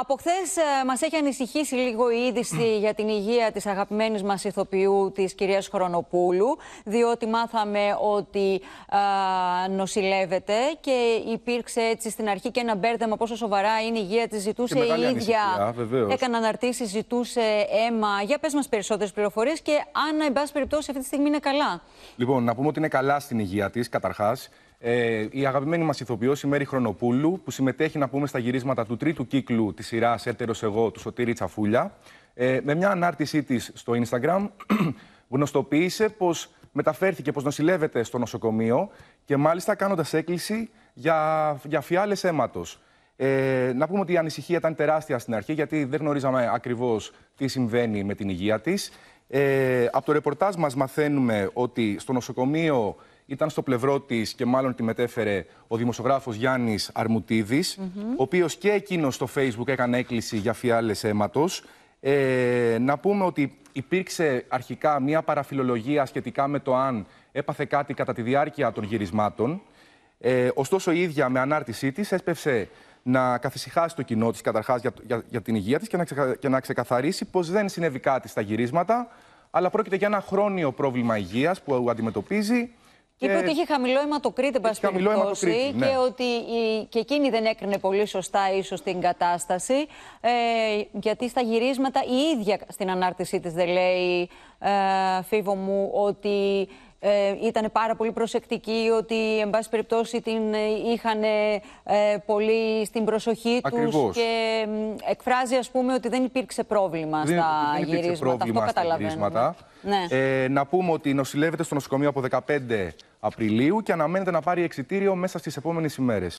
Από χθες μας έχει ανησυχήσει λίγο η είδηση για την υγεία της αγαπημένης μας ηθοποιού, της κυρίας Χρονοπούλου, διότι μάθαμε ότι α, νοσηλεύεται και υπήρξε έτσι στην αρχή και ένα μπέρδεμα πόσο σοβαρά είναι η υγεία της. Ζητούσε η ίδια. Έκανε αναρτήσεις, ζητούσε αίμα. Για πες μας περισσότερες πληροφορίες και αν, εν πάση περιπτώσει, αυτή τη στιγμή είναι καλά. Λοιπόν, να πούμε ότι είναι καλά στην υγεία της, καταρχάς. Ε, η αγαπημένη μας ηθοποιός, η Μέρη Χρονοπούλου, που συμμετέχει να πούμε στα γυρίσματα του τρίτου κύκλου της σειράς Έτερος Εγώ του Σωτήρη Τσαφούλια, ε, με μια ανάρτησή της στο Instagram, γνωστοποίησε πως μεταφέρθηκε, πως νοσηλεύεται στο νοσοκομείο και μάλιστα κάνοντας έκκληση για, για φιάλες αίματος. Ε, να πούμε ότι η ανησυχία ήταν τεράστια στην αρχή, γιατί δεν γνωρίζαμε ακριβώς τι συμβαίνει με την υγεία της. Ε, από το ρεπορτάζ μας μαθαίνουμε ότι στο νοσοκομείο ήταν στο πλευρό της και μάλλον τη μετέφερε ο δημοσιογράφος Γιάννης Αρμουτίδης, ο οποίος και εκείνος στο Facebook έκανε έκκληση για φιάλες αίματος. Ε, να πούμε ότι υπήρξε αρχικά μια παραφιλολογία σχετικά με το αν έπαθε κάτι κατά τη διάρκεια των γυρισμάτων. Ε, ωστόσο, η ίδια με ανάρτησή της έσπευσε να καθησυχάσει το κοινό της καταρχάς για, για, για, την υγεία της και, να και να ξεκαθαρίσει πως δεν συνέβη κάτι στα γυρίσματα, αλλά πρόκειται για ένα χρόνιο πρόβλημα υγείας που αντιμετωπίζει. Και είπε ότι είχε χαμηλό αιματοκρίτη, εν περιπτώσει ναι. και ότι η, και εκείνη δεν έκρινε πολύ σωστά ίσως την κατάσταση, ε, γιατί στα γυρίσματα η ίδια στην ανάρτησή της δεν λέει, ε, φίβο μου, ότι ε, ήταν πάρα πολύ προσεκτική, ότι εν πάση περιπτώσει την ε, είχαν ε, ε, πολύ στην προσοχή τους και εκφράζει ας πούμε ότι δεν υπήρξε πρόβλημα στα δεν γυρίσματα. Αυτό ναι. να πούμε ότι νοσηλεύεται στο νοσοκομείο από 15 Απριλίου και αναμένεται να πάρει εξητήριο μέσα στις επόμενες ημέρες.